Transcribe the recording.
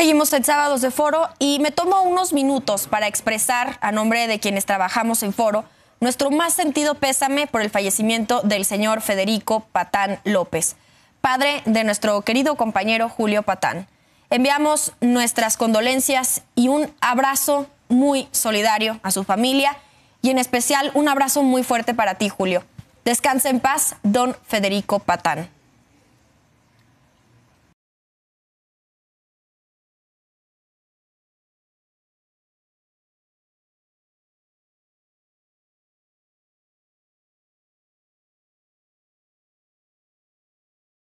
Seguimos en Sábados de Foro y me tomo unos minutos para expresar, a nombre de quienes trabajamos en Foro, nuestro más sentido pésame por el fallecimiento del señor Federico Patán López, padre de nuestro querido compañero Julio Patán. Enviamos nuestras condolencias y un abrazo muy solidario a su familia y en especial un abrazo muy fuerte para ti, Julio. Descansa en paz, don Federico Patán.